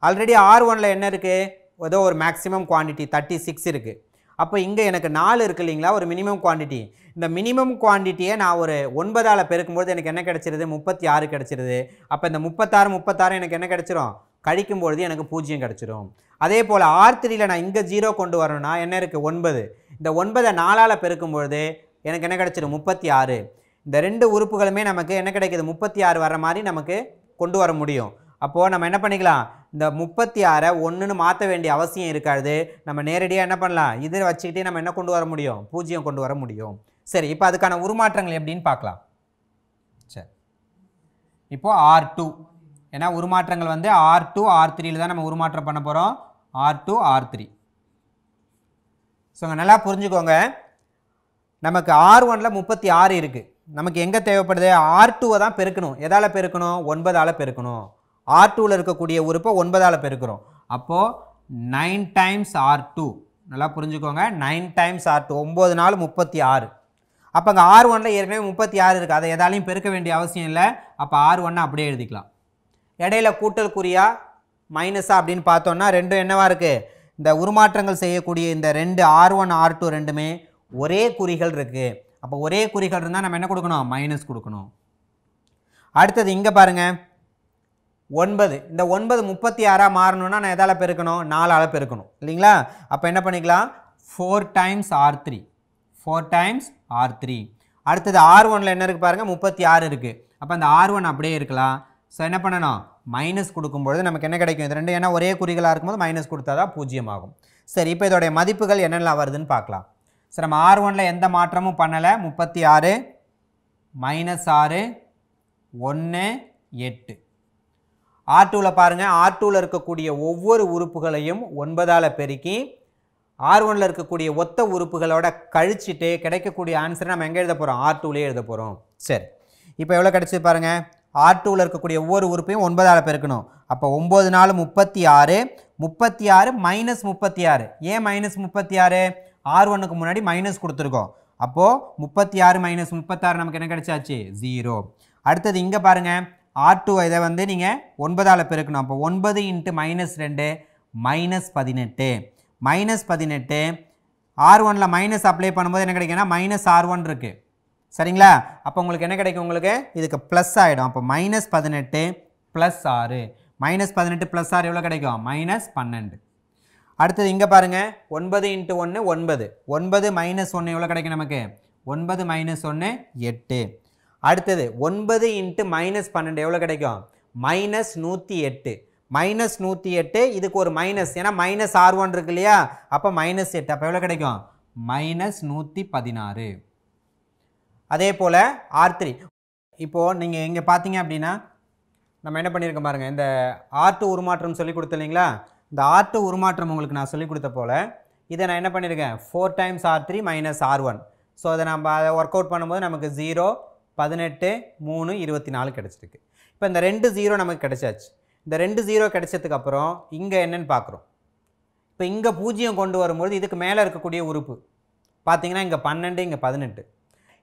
ஆல்ரெடி ஆர் ஒனில் என்ன இருக்குது ஏதோ ஒரு மேக்ஸிமம் குவான்டிட்டி தேர்ட்டி சிக்ஸ் இருக்குது அப்போ இங்கே எனக்கு நாலு இருக்கு இல்லைங்களா ஒரு மினிமம் குவான்டிட்டி இந்த மினிமம் குவான்டிட்டியை நான் ஒரு ஒன்பதால் பெருக்கும்போது எனக்கு என்ன கிடச்சிருது முப்பத்தி ஆறு கிடச்சிருது அப்போ இந்த முப்பத்தாறு முப்பத்தாறு எனக்கு என்ன கிடச்சிரும் கழிக்கும்பொழுது எனக்கு பூஜ்ஜியம் கிடச்சிரும் அதே போல் ஆர் த்ரீயில் நான் இங்கே ஜீரோ கொண்டு வரணும்னா என்ன இருக்குது ஒன்பது இந்த ஒன்பதை நாலால் பெருக்கும்பொழுது எனக்கு என்ன கிடச்சிரும் முப்பத்தி ஆறு இந்த ரெண்டு உறுப்புகளுமே நமக்கு என்ன கிடைக்கிது முப்பத்தி ஆறு வர மாதிரி நமக்கு கொண்டு வர முடியும் அப்போது நம்ம என்ன பண்ணிக்கலாம் இந்த முப்பத்தி ஆறை ஒன்றுன்னு மாற்ற வேண்டிய அவசியம் இருக்காது நம்ம நேரடியாக என்ன பண்ணலாம் இதில் வச்சுக்கிட்டே நம்ம என்ன கொண்டு வர முடியும் பூஜ்ஜியம் கொண்டு வர முடியும் சரி இப்போ அதுக்கான உருமாற்றங்கள் எப்படின்னு பார்க்கலாம் சரி இப்போது ஆர் டூ ஏன்னா உருமாற்றங்கள் வந்து ஆர் டூ ஆர் த்ரீயில் தான் நம்ம உருமாற்றம் பண்ண போகிறோம் R two R three so நல்லா புரிஞ்சுக்கோங்க நமக்கு ஆர் ஒனில் முப்பத்தி ஆறு இருக்குது நமக்கு எங்கே தேவைப்படுது ஆர் டூவை தான் பெருக்கணும் எதால் பெருக்கணும் ஒன்பதால் பெருக்கணும் ஆர் டூவில் இருக்கக்கூடிய உறுப்பை ஒன்பதால் பெருக்கிறோம் அப்போது நைன் டைம்ஸ் ஆர் டூ நல்லா புரிஞ்சுக்கோங்க நைன் டைம்ஸ் ஆர் டூ ஒம்பது நாள் முப்பத்தி ஆறு அப்போ அங்கே ஆர் ஒன்றில் ஏற்கனவே முப்பத்தி ஆறு இருக்குது அதை எதாலையும் பெருக்க வேண்டிய அவசியம் இல்லை அப்போ ஆர் ஒன்னை அப்படியே எழுதிக்கலாம் இடையில கூட்டல் குறியா மைனஸா அப்படின்னு பார்த்தோன்னா ரெண்டும் என்னவாக இருக்குது இந்த உருமாற்றங்கள் செய்யக்கூடிய இந்த ரெண்டு ஆர் ஒன் ஆர் டூ ரெண்டுமே ஒரே குறிகள் இருக்குது அப்போ ஒரே குறிகள் இருந்தால் நம்ம என்ன கொடுக்கணும் மைனஸ் கொடுக்கணும் அடுத்தது இங்கே பாருங்கள் ஒன்பது இந்த ஒன்பது முப்பத்தி ஆறாக மாறணும்னா நான் எதால் பெருக்கணும் நாலால் பெருக்கணும் இல்லைங்களா அப்போ என்ன பண்ணிக்கலாம் four times R three four times R three அடுத்தது ஆர் ஒனில் என்ன இருக்குது பாருங்கள் முப்பத்தி ஆறு இருக்குது அப்போ அந்த ஆர் ஒன் அப்படியே இருக்கலாம் ஸோ என்ன பண்ணணும் மைனஸ் கொடுக்கும்பொழுது நமக்கு என்ன கிடைக்கும் இது ரெண்டு ஏன்னா ஒரே குறிகளாக இருக்கும்போது மைனஸ் கொடுத்தா தான் பூஜ்ஜியம் ஆகும் சரி இப்போ இதோடைய மதிப்புகள் என்னென்னலாம் வருதுன்னு பார்க்கலாம் சரி நம்ம ஆர் ஒனில் எந்த மாற்றமும் பண்ணலை முப்பத்தி ஆறு மைனஸ் ஆறு ஒன்று எட்டு ஆர் டூவில் பாருங்கள் ஆர் டூவில் இருக்கக்கூடிய ஒவ்வொரு உறுப்புகளையும் ஒன்பதால் பெருக்கி ஆர் ஒனில் இருக்கக்கூடிய ஒத்த உறுப்புகளோட கழிச்சுட்டு கிடைக்கக்கூடிய ஆன்சரை நம்ம எங்கே எழுத போகிறோம் ஆர் டூலேயே எழுத போகிறோம் சரி இப்போ எவ்வளோ கிடச்சி பாருங்கள் ஆர் டூவில் இருக்கக்கூடிய ஒவ்வொரு உறுப்பையும் ஒன்பதால் பெருக்கணும் அப்போ ஒம்பது நாள் முப்பத்தி ஆறு முப்பத்தி ஆறு மைனஸ் முப்பத்தி ஆறு ஏன் மைனஸ் முப்பத்தி ஆறு ஆர் ஒன்றுக்கு முன்னாடி மைனஸ் கொடுத்துருக்கோம் அப்போது முப்பத்தி ஆறு மைனஸ் முப்பத்தாறு நமக்கு என்ன கிடைச்சாச்சு ஜீரோ அடுத்தது இங்கே பாருங்கள் ஆர் டூ இதை வந்து நீங்கள் ஒன்பதால் பெருக்கணும் அப்போ ஒன்பது இன்ட்டு மைனஸ் ரெண்டு மைனஸ் பதினெட்டு மைனஸ் பதினெட்டு ஆர் ஒனில் மைனஸ் அப்ளை பண்ணும்போது என்ன கிடைக்குன்னா மைனஸ் ஆர் ஒன் இருக்குது சரிங்களா அப்போ உங்களுக்கு என்ன கிடைக்கும் உங்களுக்கு இதுக்கு ப்ளஸ் ஆகிடும் அப்போ மைனஸ் பதினெட்டு ப்ளஸ் ஆறு மைனஸ் பதினெட்டு ப்ளஸ் ஆறு எவ்வளோ கிடைக்கும் மைனஸ் பன்னெண்டு அடுத்தது இங்கே பாருங்கள் ஒன்பது இன்ட்டு ஒன்று ஒன்பது ஒன்பது மைனஸ் ஒன்று எவ்வளோ கிடைக்கும் நமக்கு ஒன்பது மைனஸ் ஒன்று எட்டு அடுத்தது ஒன்பது இன்ட்டு மைனஸ் பன்னெண்டு எவ்வளோ கிடைக்கும் மைனஸ் நூற்றி எட்டு மைனஸ் நூற்றி எட்டு இதுக்கு ஒரு மைனஸ் ஏன்னா மைனஸ் ஆர் ஒன் இருக்கு இல்லையா அப்போ மைனஸ் எட்டு அப்போ எவ்வளோ கிடைக்கும் மைனஸ் நூற்றி பதினாறு அதே போல் ஆர் த்ரீ இப்போது நீங்கள் இங்கே பார்த்தீங்க அப்படின்னா நம்ம என்ன பண்ணியிருக்கோம் பாருங்கள் இந்த ஆர்ட்டு உருமாற்றம் சொல்லி கொடுத்து இல்லைங்களா இந்த ஆர்ட்டு உருமாற்றம் உங்களுக்கு நான் சொல்லி கொடுத்த போல் இதை நான் என்ன பண்ணியிருக்கேன் four times R three minus R one so அதை நம்ம அதை ஒர்க் அவுட் பண்ணும்போது நமக்கு ஜீரோ பதினெட்டு மூணு இருபத்தி நாலு கிடச்சிருக்கு இப்போ இந்த ரெண்டு ஜீரோ நமக்கு கிடச்சாச்சு இந்த ரெண்டு ஜீரோ கிடச்சதுக்கப்புறம் இங்கே என்னென்னு பார்க்குறோம் இப்போ இங்கே பூஜ்ஜியம் கொண்டு வரும்போது இதுக்கு மேலே இருக்கக்கூடிய உறுப்பு பார்த்திங்கன்னா இங்கே பன்னெண்டு இங்கே பதினெட்டு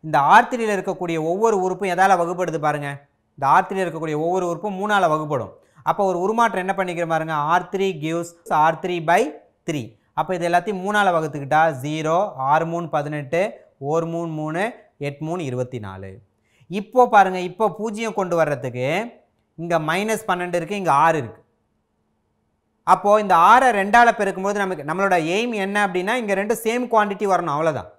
இந்த ஆர்த்திரியில் இருக்கக்கூடிய ஒவ்வொரு உறுப்பும் எதால் வகுப்படுது பாருங்கள் இந்த ஆர்த்திரியில் இருக்கக்கூடிய ஒவ்வொரு உறுப்பும் மூணால் வகுப்படும் அப்போ ஒரு உருமாற்றம் என்ன பண்ணிக்கிற பாருங்க R three gives R three by three அப்போ இது எல்லாத்தையும் மூணால் வகுத்துக்கிட்டால் ஜீரோ ஆறு மூணு பதினெட்டு ஒரு மூணு மூணு எட்டு மூணு இருபத்தி நாலு இப்போ பாருங்கள் இப்போ பூஜ்ஜியம் கொண்டு வர்றதுக்கு இங்கே மைனஸ் பன்னெண்டு இருக்குது இங்கே ஆறு இருக்குது அப்போது இந்த ஆறை ரெண்டால் பெருக்கும்போது நமக்கு நம்மளோட எய்ம் என்ன அப்படின்னா இங்கே ரெண்டு சேம் குவான்டிட்டி வரணும் அவ்வளோதான்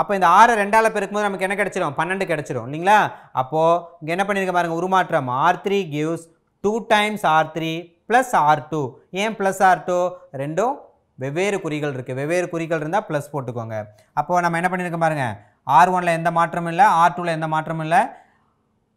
அப்போ இந்த ஆறை ரெண்டால் பெருக்கும்போது நமக்கு என்ன கிடச்சிரும் பன்னெண்டு கிடச்சிரும் இல்லைங்களா அப்போது இங்கே என்ன பண்ணியிருக்க பாருங்கள் உருமாற்றம் R three gives two times R three plus R two ஏன் ப்ளஸ் ஆர் டூ ரெண்டும் வெவ்வேறு குறிகள் இருக்குது வெவ்வேறு குறிகள் இருந்தால் ப்ளஸ் போட்டுக்கோங்க அப்போது நம்ம என்ன பண்ணியிருக்க பாருங்கள் ஆர் ஒனில் எந்த மாற்றமும் இல்லை ஆர் டூவில் எந்த மாற்றமும் இல்லை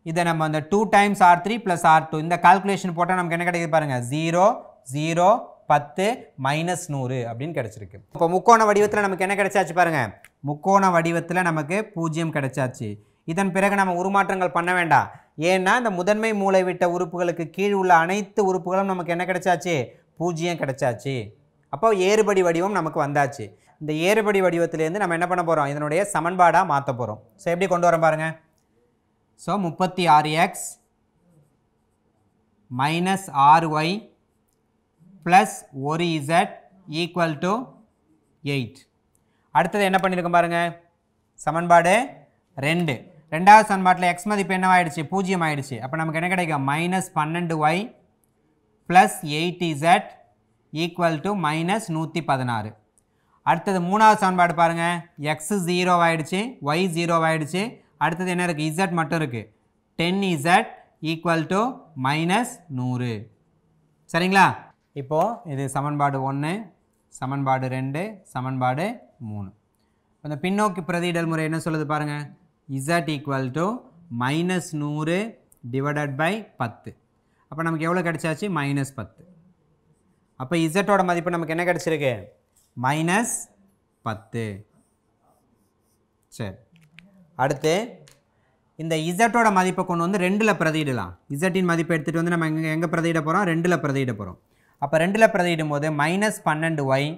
இதை நம்ம அந்த two times R three plus R two இந்த கால்குலேஷன் போட்டால் நமக்கு என்ன கிடைக்குது பாருங்கள் ஜீரோ ஜீரோ பத்து மைனஸ் நூறு அப்படின்னு கிடச்சிருக்கு இப்போ முக்கோண வடிவத்தில் நமக்கு என்ன கிடைச்சாச்சு பாருங்கள் முக்கோண வடிவத்தில் நமக்கு பூஜ்ஜியம் கிடைச்சாச்சு இதன் பிறகு நம்ம உருமாற்றங்கள் பண்ண வேண்டாம் ஏன்னா இந்த முதன்மை மூளை விட்ட உறுப்புகளுக்கு கீழ் உள்ள அனைத்து உறுப்புகளும் நமக்கு என்ன கிடைச்சாச்சு பூஜ்ஜியம் கிடைச்சாச்சு அப்போ ஏறுபடி வடிவம் நமக்கு வந்தாச்சு இந்த ஏறுபடி வடிவத்திலேருந்து நம்ம என்ன பண்ண போகிறோம் இதனுடைய சமன்பாடாக மாற்ற போகிறோம் ஸோ எப்படி கொண்டு வரோம் பாருங்கள் ஸோ முப்பத்தி ஆறு எக்ஸ் மைனஸ் ஆறு ஒய் ப்ளஸ் ஒரு இசட் ஈக்குவல் டு எயிட் அடுத்தது என்ன பண்ணியிருக்கோம் பாருங்கள் சமன்பாடு ரெண்டு ரெண்டாவது சமன்பாட்டில் எக்ஸ் மதிப்பு என்னவாயிடுச்சு பூஜ்ஜியம் ஆயிடுச்சு அப்போ நமக்கு என்ன கிடைக்கும் மைனஸ் பன்னெண்டு y plus eight z equal to minus நூற்றி பதினாறு அடுத்தது மூணாவது சமன்பாடு பாருங்கள் எக்ஸு ஜீரோ ஆகிடுச்சு ஒய் ஜீரோ ஆகிடுச்சு அடுத்தது என்ன இருக்குது இசட் மட்டும் இருக்குது ten z equal to minus நூறு சரிங்களா இப்போது இது சமன்பாடு ஒன்று சமன்பாடு ரெண்டு சமன்பாடு மூணு இந்த பின்னோக்கி பிரதியிடல் முறை என்ன சொல்லுது பாருங்கள் இசட் ஈக்குவல் டு மைனஸ் நூறு டிவைடட் பை பத்து அப்போ நமக்கு எவ்வளோ கிடச்சாச்சு மைனஸ் பத்து அப்போ இசட்டோட மதிப்பு நமக்கு என்ன கிடச்சிருக்கு மைனஸ் பத்து சரி அடுத்து இந்த இசட்டோட மதிப்பை கொண்டு வந்து ரெண்டில் பிரதியிடலாம் இசட்டின் மதிப்பை எடுத்துகிட்டு வந்து நம்ம எங்கே எங்கே பிரதியிட போகிறோம் ரெண்டில் பிரதியிட போகிறோம் அப்போ ரெண்டில் பிரதிடும் போது மைனஸ் பன்னெண்டு ஒய்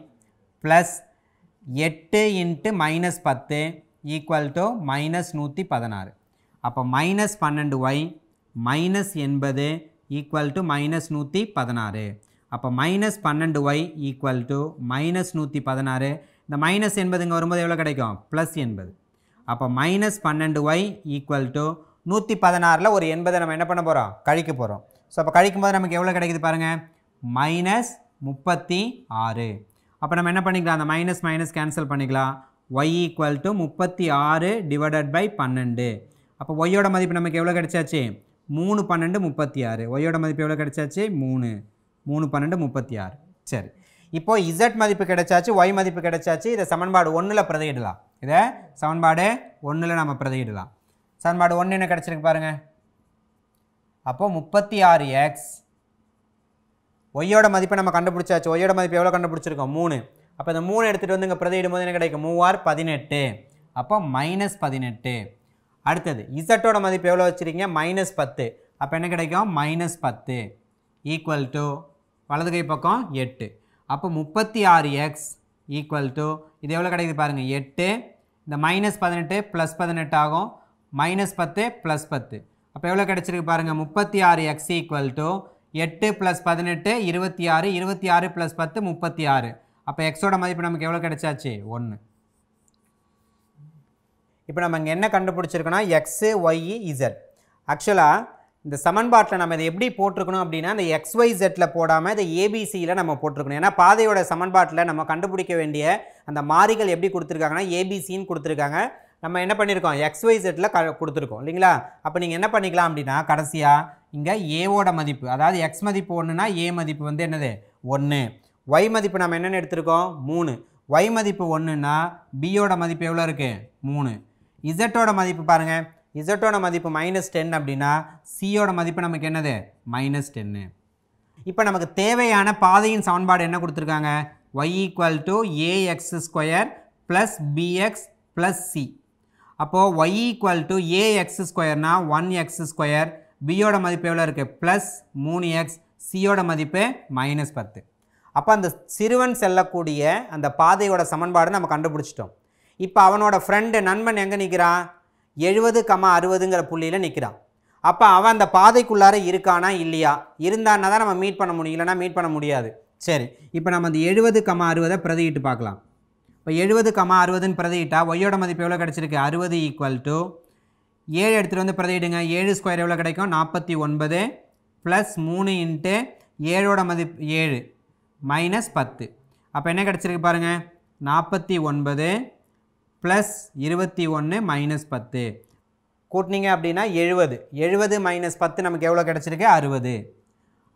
ப்ளஸ் எட்டு இன்ட்டு மைனஸ் பத்து ஈக்குவல் டு மைனஸ் நூற்றி பதினாறு அப்போ மைனஸ் பன்னெண்டு ஒய் மைனஸ் எண்பது ஈக்குவல் டு மைனஸ் நூற்றி பதினாறு அப்போ மைனஸ் பன்னெண்டு ஒய் ஈக்குவல் டு மைனஸ் நூற்றி பதினாறு இந்த மைனஸ் எண்பது இங்கே வரும்போது எவ்வளோ கிடைக்கும் ப்ளஸ் எண்பது அப்போ மைனஸ் பன்னெண்டு ஒய் ஈக்குவல் டு நூற்றி பதினாறில் ஒரு எண்பதை நம்ம என்ன பண்ண போகிறோம் கழிக்க போகிறோம் ஸோ அப்போ கழிக்கும் போது நமக்கு எவ்வளோ கிடைக்குது பாருங்கள் மைனஸ் முப்பத்தி ஆறு அப்போ நம்ம என்ன பண்ணிக்கலாம் அந்த மைனஸ் மைனஸ் கேன்சல் பண்ணிக்கலாம் ஒய் ஈக்குவல் டு முப்பத்தி ஆறு டிவைடட் பை பன்னெண்டு அப்போ ஒய்யோட மதிப்பு நமக்கு எவ்வளோ கிடைச்சாச்சு மூணு பன்னெண்டு முப்பத்தி ஆறு ஒய்யோட மதிப்பு எவ்வளோ கிடைச்சாச்சு மூணு மூணு பன்னெண்டு முப்பத்தி ஆறு சரி இப்போது இசட் மதிப்பு கிடைச்சாச்சு ஒய் மதிப்பு கிடைச்சாச்சு இதை சமன்பாடு ஒன்றில் பிரதையிடலாம் இதை சமன்பாடு ஒன்றில் நம்ம பிரதையிடலாம் சமன்பாடு ஒன்று என்ன கிடச்சிருக்கு பாருங்கள் அப்போது முப்பத்தி ஆறு எக்ஸ் ஒய்யோட மதிப்பை நம்ம கண்டுபிடிச்சாச்சு ஒய்யோட மதிப்பு எவ்வளோ கண்டுபிடிச்சிருக்கோம் மூணு அப்போ இந்த மூணு எடுத்துகிட்டு வந்து இங்கே பிரதியிடும் போது என்ன கிடைக்கும் மூவார் பதினெட்டு அப்போ மைனஸ் பதினெட்டு அடுத்தது இசட்டோட மதிப்பு எவ்வளோ வச்சுருக்கீங்க மைனஸ் பத்து அப்போ என்ன கிடைக்கும் மைனஸ் பத்து ஈக்குவல் டு வலது கை பக்கம் எட்டு அப்போ முப்பத்தி ஆறு எக்ஸ் ஈக்குவல் டு இது எவ்வளோ கிடைக்குது பாருங்கள் எட்டு இந்த மைனஸ் பதினெட்டு ப்ளஸ் பதினெட்டு ஆகும் மைனஸ் பத்து ப்ளஸ் பத்து அப்போ எவ்வளோ கிடச்சிருக்கு பாருங்கள் முப்பத்தி ஆறு எக்ஸ் ஈக்குவல் டு எட்டு ப்ளஸ் பதினெட்டு இருபத்தி ஆறு இருபத்தி ஆறு ப்ளஸ் பத்து முப்பத்தி ஆறு அப்போ எக்ஸோட மதிப்பு நமக்கு எவ்வளோ கிடைச்சாச்சு ஒன்று இப்போ நம்ம இங்கே என்ன கண்டுபிடிச்சிருக்கோன்னா எக்ஸு ஒய் இசட் ஆக்சுவலாக இந்த சமன்பாட்டில் நம்ம இதை எப்படி போட்டிருக்கணும் அப்படின்னா இந்த எக்ஸ் ஒய் ஜெட்டில் போடாமல் இதை ஏபிசியில் நம்ம போட்டிருக்கணும் ஏன்னா பாதையோட சமன்பாட்டில் நம்ம கண்டுபிடிக்க வேண்டிய அந்த மாறிகள் எப்படி கொடுத்துருக்காங்கன்னா ஏபிசின்னு கொடுத்துருக்காங்க நம்ம என்ன பண்ணியிருக்கோம் எக்ஸ் ஒய் ஜெட்டில் க கொடுத்துருக்கோம் இல்லைங்களா அப்போ நீங்கள் என்ன பண்ணிக்கலாம் அப்படின்னா கடைசியாக இங்கே ஏவோட மதிப்பு அதாவது எக்ஸ் மதிப்பு ஒன்றுனா ஏ மதிப்பு வந்து என்னது ஒன்று ஒய் மதிப்பு நம்ம என்னென்னு எடுத்திருக்கோம் மூணு ஒய் மதிப்பு ஒன்றுனா பியோட மதிப்பு எவ்வளோ இருக்குது மூணு இசட்டோட மதிப்பு பாருங்கள் இசட்டோட மதிப்பு மைனஸ் டென் அப்படின்னா சியோட மதிப்பு நமக்கு என்னது மைனஸ் டென்னு இப்போ நமக்கு தேவையான பாதையின் சமன்பாடு என்ன கொடுத்துருக்காங்க y equal to a x square plus b x plus c அப்போது ஒய் ஈக்குவல் டு ஏஎக்ஸ் ஸ்கொயர்னா ஒன் எக்ஸ் ஸ்கொயர் பியோட மதிப்பு எவ்வளோ இருக்குது ப்ளஸ் மூணு எக்ஸ் சியோட மதிப்பு மைனஸ் பத்து அப்போ அந்த சிறுவன் செல்லக்கூடிய அந்த பாதையோட சமன்பாடு நம்ம கண்டுபிடிச்சிட்டோம் இப்போ அவனோட ஃப்ரெண்டு நண்பன் எங்கே நிற்கிறான் எழுபது கமா அறுபதுங்கிற புள்ளியில் நிற்கிறான் அப்போ அவன் அந்த பாதைக்குள்ளார இருக்கானா இல்லையா இருந்தான்னா தான் நம்ம மீட் பண்ண முடியும் இல்லைனா மீட் பண்ண முடியாது சரி இப்போ நம்ம அந்த எழுபது கமா அறுபதை பிரதியிட்டு பார்க்கலாம் இப்போ எழுபது கமா அறுபதுன்னு பிரதியிட்டா ஒய்யோட மதிப்பு எவ்வளோ கிடச்சிருக்கு அறுபது ஈக்குவல் டு ஏழு எடுத்துகிட்டு வந்து பிரதியிடுங்க ஏழு ஸ்கொயர் எவ்வளோ கிடைக்கும் நாற்பத்தி ஒன்பது ப்ளஸ் மூணு இன்ட்டு ஏழோட மதிப்பு ஏழு மைனஸ் பத்து அப்போ என்ன கிடச்சிருக்கு பாருங்கள் நாற்பத்தி ஒன்பது ப்ளஸ் இருபத்தி ஒன்று மைனஸ் பத்து கூட்டினீங்க அப்படின்னா எழுபது எழுபது மைனஸ் பத்து நமக்கு எவ்வளோ கிடச்சிருக்கு அறுபது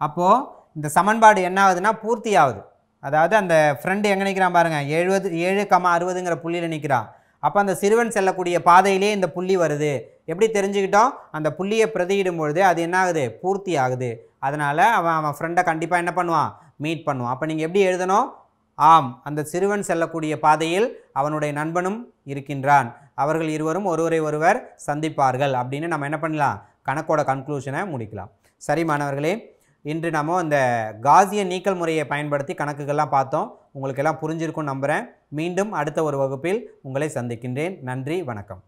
அப்போது இந்த சமன்பாடு என்ன ஆகுதுன்னா பூர்த்தி ஆகுது அதாவது அந்த ஃப்ரெண்டு எங்கே நிற்கிறான் பாருங்கள் எழுபது ஏழு கம்மா அறுபதுங்கிற புள்ளியில் நிற்கிறான் அப்போ அந்த சிறுவன் செல்லக்கூடிய பாதையிலே இந்த புள்ளி வருது எப்படி தெரிஞ்சுக்கிட்டோம் அந்த புள்ளியை பிரதியிடும் பொழுது அது என்ன ஆகுது பூர்த்தி ஆகுது அதனால் அவன் அவன் ஃப்ரெண்டை கண்டிப்பாக என்ன பண்ணுவான் மீட் பண்ணுவான் அப்போ நீங்கள் எப்படி எழுதணும் ஆம் அந்த சிறுவன் செல்லக்கூடிய பாதையில் அவனுடைய நண்பனும் இருக்கின்றான் அவர்கள் இருவரும் ஒருவரை ஒருவர் சந்திப்பார்கள் அப்படின்னு நம்ம என்ன பண்ணலாம் கணக்கோட கன்க்ளூஷனை முடிக்கலாம் சரி மாணவர்களே இன்று நம்ம அந்த காசிய நீக்கல் முறையை பயன்படுத்தி கணக்குகள்லாம் பார்த்தோம் உங்களுக்கு எல்லாம் புரிஞ்சிருக்கும் நம்புகிறேன் மீண்டும் அடுத்த ஒரு வகுப்பில் உங்களை சந்திக்கின்றேன் நன்றி வணக்கம்